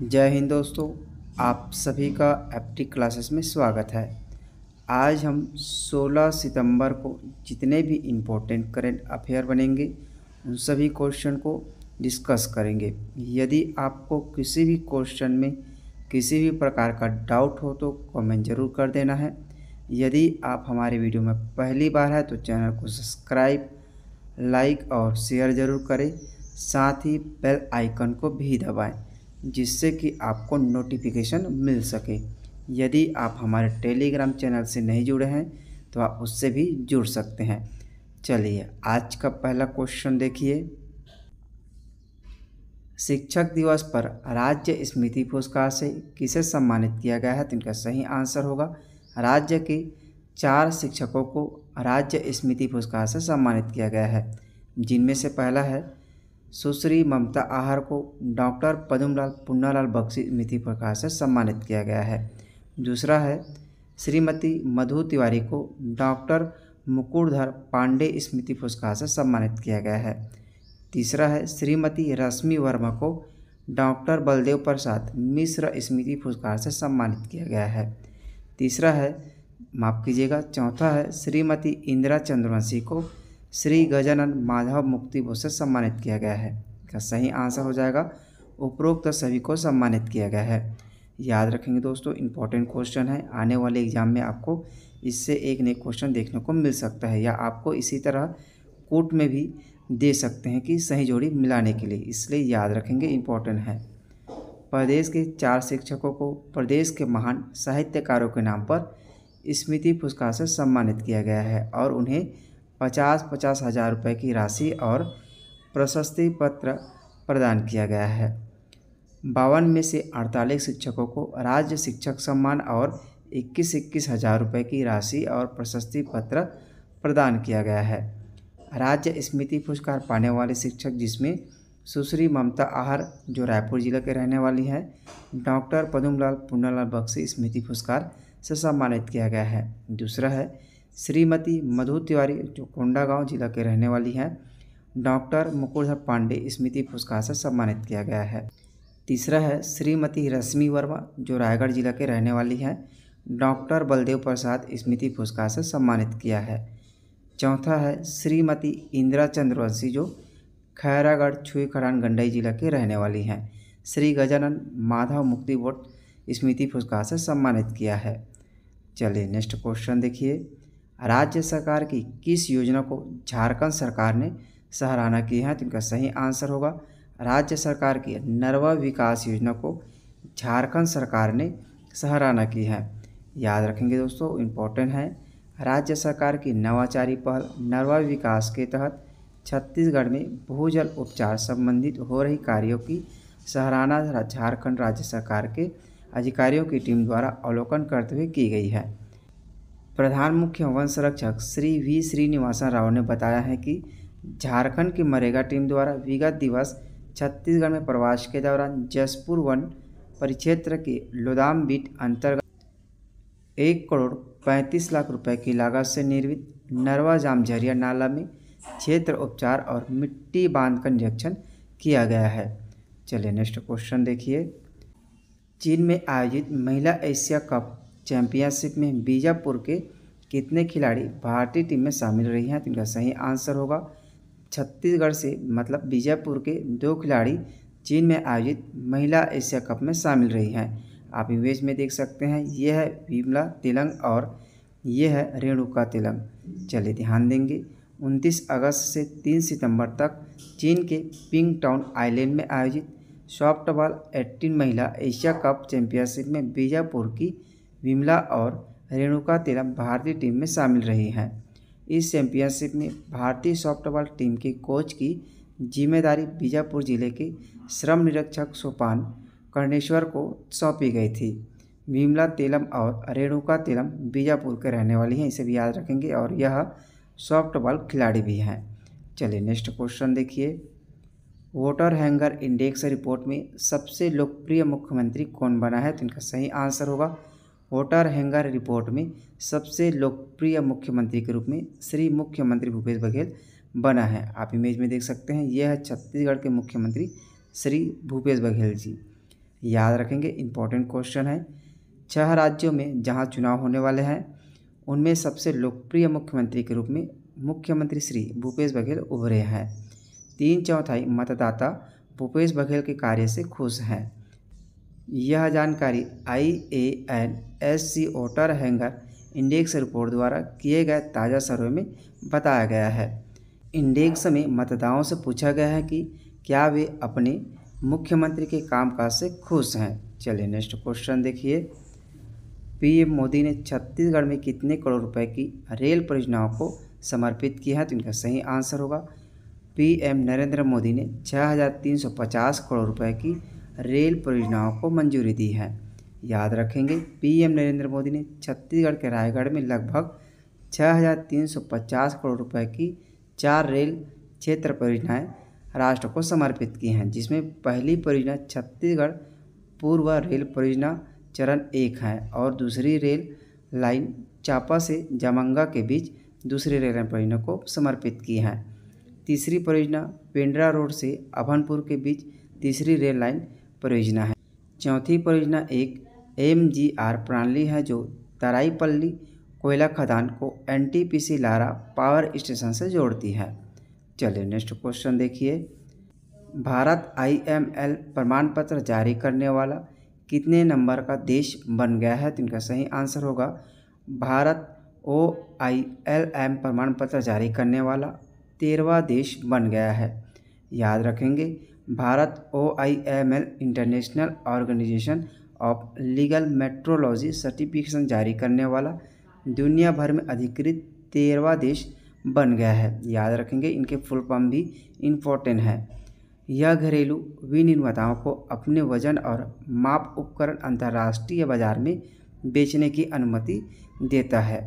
जय हिंद दोस्तों आप सभी का एप्टिक क्लासेस में स्वागत है आज हम 16 सितंबर को जितने भी इम्पोर्टेंट करेंट अफेयर बनेंगे उन सभी क्वेश्चन को डिस्कस करेंगे यदि आपको किसी भी क्वेश्चन में किसी भी प्रकार का डाउट हो तो कमेंट जरूर कर देना है यदि आप हमारे वीडियो में पहली बार है तो चैनल को सब्सक्राइब लाइक और शेयर ज़रूर करें साथ ही बेल आइकन को भी दबाएं जिससे कि आपको नोटिफिकेशन मिल सके यदि आप हमारे टेलीग्राम चैनल से नहीं जुड़े हैं तो आप उससे भी जुड़ सकते हैं चलिए आज का पहला क्वेश्चन देखिए शिक्षक दिवस पर राज्य स्मृति पुरस्कार से किसे सम्मानित किया गया है तो इनका सही आंसर होगा राज्य के चार शिक्षकों को राज्य स्मृति पुरस्कार से सम्मानित किया गया है जिनमें से पहला है सुश्री ममता आहार को डॉक्टर पदमलाल पुन्नालाल बख्शी स्मृति प्रकाश से सम्मानित किया गया है दूसरा है श्रीमती मधु तिवारी को डॉक्टर मुकुरधर पांडे स्मृति पुरस्कार से सम्मानित किया गया है तीसरा है श्रीमती रश्मि वर्मा को डॉक्टर बलदेव प्रसाद मिश्र स्मृति पुरस्कार से सम्मानित किया गया है तीसरा है माफ़ कीजिएगा चौथा है श्रीमती इंदिरा चंद्रवंशी को श्री गजानन माधव मुक्ति भोज से सम्मानित किया गया है इसका सही आंसर हो जाएगा उपरोक्त सभी को सम्मानित किया गया है याद रखेंगे दोस्तों इंपॉर्टेंट क्वेश्चन है आने वाले एग्जाम में आपको इससे एक नए क्वेश्चन देखने को मिल सकता है या आपको इसी तरह कोर्ट में भी दे सकते हैं कि सही जोड़ी मिलाने के लिए इसलिए याद रखेंगे इम्पोर्टेंट है प्रदेश के चार शिक्षकों को प्रदेश के महान साहित्यकारों के नाम पर स्मृति पुरस्कार से सम्मानित किया गया है और उन्हें पचास पचास हज़ार रुपये की राशि और प्रशस्ति पत्र प्रदान किया गया है बावन में से अड़तालीस शिक्षकों को राज्य शिक्षक सम्मान और इक्कीस इक्कीस हज़ार रुपये की राशि और प्रशस्ति पत्र प्रदान किया गया है राज्य स्मृति पुरस्कार पाने वाले शिक्षक जिसमें सुश्री ममता आहार जो रायपुर ज़िले के रहने वाली है डॉक्टर पदुमलाल पुन्नालाल बख्शी स्मृति पुरस्कार से सम्मानित किया गया है दूसरा है श्रीमती मधु तिवारी जो कोंडागांव जिला के रहने वाली हैं डॉक्टर मुकुलधर पांडे स्मृति पुरस्कार से सम्मानित किया गया है तीसरा है श्रीमती रश्मि वर्मा जो रायगढ़ जिला के रहने वाली हैं डॉक्टर बलदेव प्रसाद स्मृति पुरस्कार से सम्मानित किया है चौथा है श्रीमती इंदिरा चंद्रवंशी जो खैरागढ़ छुईखड़ान गंडई जिला के रहने वाली हैं श्री गजानन माधव मुक्ति बोर्ड स्मृति पुरस्कार से सम्मानित किया है चलिए नेक्स्ट क्वेश्चन देखिए राज्य सरकार की किस योजना को झारखंड सरकार ने सराहना की है तो इनका सही आंसर होगा राज्य सरकार की नरवा विकास योजना को झारखंड सरकार ने सराहना की है याद रखेंगे दोस्तों इम्पोर्टेंट है राज्य सरकार की नवाचारी पहल नरवा विकास के तहत छत्तीसगढ़ में भूजल उपचार संबंधित हो रही कार्यों की सराहना झारखंड राज्य सरकार के अधिकारियों की टीम द्वारा अवलोकन करते हुए की गई है प्रधान मुख्य वन संरक्षक श्री वी श्रीनिवासन राव ने बताया है कि झारखंड की मरेगा टीम द्वारा विगत दिवस छत्तीसगढ़ में प्रवास के दौरान जसपुर वन परिक्षेत्र के लोदाम बीट अंतर्गत एक करोड़ पैंतीस लाख रुपए की लागत से निर्मित नरवा जामझरिया नाला में क्षेत्र उपचार और मिट्टी बांध का निरीक्षण किया गया है चलिए नेक्स्ट क्वेश्चन देखिए चीन में आयोजित महिला एशिया कप चैंपियनशिप में बीजापुर के कितने खिलाड़ी भारतीय टीम में शामिल रही हैं तो इनका सही आंसर होगा छत्तीसगढ़ से मतलब बीजापुर के दो खिलाड़ी चीन में आयोजित महिला एशिया कप में शामिल रही हैं आप इमेज में देख सकते हैं ये है विमला तिलंग और ये है रेणुका तिलंग चलिए ध्यान देंगे 29 अगस्त से 3 सितंबर तक चीन के पिंग टाउन आइलैंड में आयोजित सॉफ्टबॉल 18 महिला एशिया कप चैंपियनशिप में बीजापुर की विमला और रेणुका तिलम भारतीय टीम में शामिल रही हैं इस चैंपियनशिप में भारतीय सॉफ्टबॉल टीम के कोच की जिम्मेदारी बीजापुर जिले के श्रम निरीक्षक सोपान कर्णेश्वर को सौंपी गई थी विमला तेलम और रेणुका तेलम बीजापुर के रहने वाली हैं इसे भी याद रखेंगे और यह सॉफ्टबॉल खिलाड़ी भी हैं चलिए नेक्स्ट क्वेश्चन देखिए वोटर हैंगर इंडेक्स रिपोर्ट में सबसे लोकप्रिय मुख्यमंत्री कौन बना है तो इनका सही आंसर होगा वोटर हैंगर रिपोर्ट में सबसे लोकप्रिय मुख्यमंत्री के रूप में श्री मुख्यमंत्री भूपेश बघेल बना है आप इमेज में देख सकते हैं यह है छत्तीसगढ़ के मुख्यमंत्री श्री भूपेश बघेल जी याद रखेंगे इम्पोर्टेंट क्वेश्चन है छह राज्यों में जहां चुनाव होने वाले हैं उनमें सबसे लोकप्रिय मुख्यमंत्री के रूप में मुख्यमंत्री श्री भूपेश बघेल उभरे हैं तीन चौथाई मतदाता भूपेश बघेल के कार्य से खुश हैं यह जानकारी I A N S C voter hunger index report द्वारा किए गए ताज़ा सर्वे में बताया गया है इंडेक्स में मतदाताओं से पूछा गया है कि क्या वे अपने मुख्यमंत्री के कामकाज से खुश हैं चलिए नेक्स्ट क्वेश्चन देखिए पीएम मोदी ने छत्तीसगढ़ में कितने करोड़ रुपए की रेल परियोजनाओं को समर्पित किया है तो इनका सही आंसर होगा पीएम नरेंद्र मोदी ने पचास करोड़ रुपए की रेल परियोजनाओं को मंजूरी दी है याद रखेंगे पीएम नरेंद्र मोदी ने छत्तीसगढ़ के रायगढ़ में लगभग 6,350 करोड़ रुपए की चार रेल क्षेत्र परियोजनाएं राष्ट्र को समर्पित की हैं जिसमें पहली परियोजना छत्तीसगढ़ पूर्व रेल परियोजना चरण एक है और दूसरी रेल लाइन चापा से जमंगा के बीच दूसरी रेल परियोजना को समर्पित की है तीसरी परियोजना पेंड्रा रोड से अभनपुर के बीच तीसरी रेल लाइन परियोजना है चौथी परियोजना एक एम प्रणाली है जो तराईपल्ली कोयला खदान को एन लारा पावर स्टेशन से जोड़ती है चलिए नेक्स्ट क्वेश्चन देखिए भारत आईएमएल प्रमाण पत्र जारी करने वाला कितने नंबर का देश बन गया है तो इनका सही आंसर होगा Bharat O I L M प्रमाण पत्र जारी करने वाला तेरहवा देश बन गया है याद रखेंगे Bharat O I M L International Organization of Legal Metrology certification जारी करने वाला दुनिया भर में अधिकृत तेरवा देश बन गया है याद रखेंगे इनके फुल फॉर्म भी इम्पोर्टेंट है यह घरेलू विनिर्माताओं को अपने वजन और माप उपकरण अंतर्राष्ट्रीय बाजार में बेचने की अनुमति देता है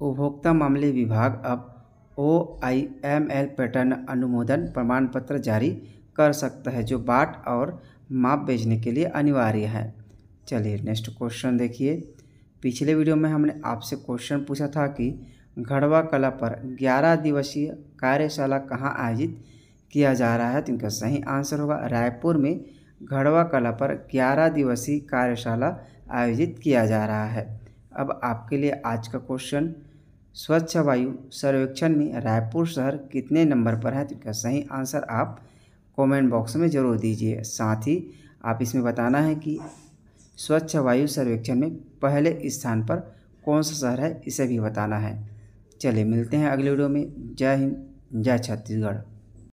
उपभोक्ता मामले विभाग अब O I M L pattern अनुमोदन प्रमाण पत्र जारी कर सकता है जो बाट और माप भेजने के लिए अनिवार्य है चलिए नेक्स्ट क्वेश्चन देखिए पिछले वीडियो में हमने आपसे क्वेश्चन पूछा था कि घड़वा कला पर 11 दिवसीय कार्यशाला कहाँ आयोजित किया जा रहा है तो इनका सही आंसर होगा रायपुर में घड़वा कला पर 11 दिवसीय कार्यशाला आयोजित किया जा रहा है अब आपके लिए आज का क्वेश्चन स्वच्छ वायु सर्वेक्षण में रायपुर शहर कितने नंबर पर है तो इसका सही आंसर आप कमेंट बॉक्स में ज़रूर दीजिए साथ ही आप इसमें बताना है कि स्वच्छ वायु सर्वेक्षण में पहले स्थान पर कौन सा शहर है इसे भी बताना है चलिए मिलते हैं अगले वीडियो में जय हिंद जय छत्तीसगढ़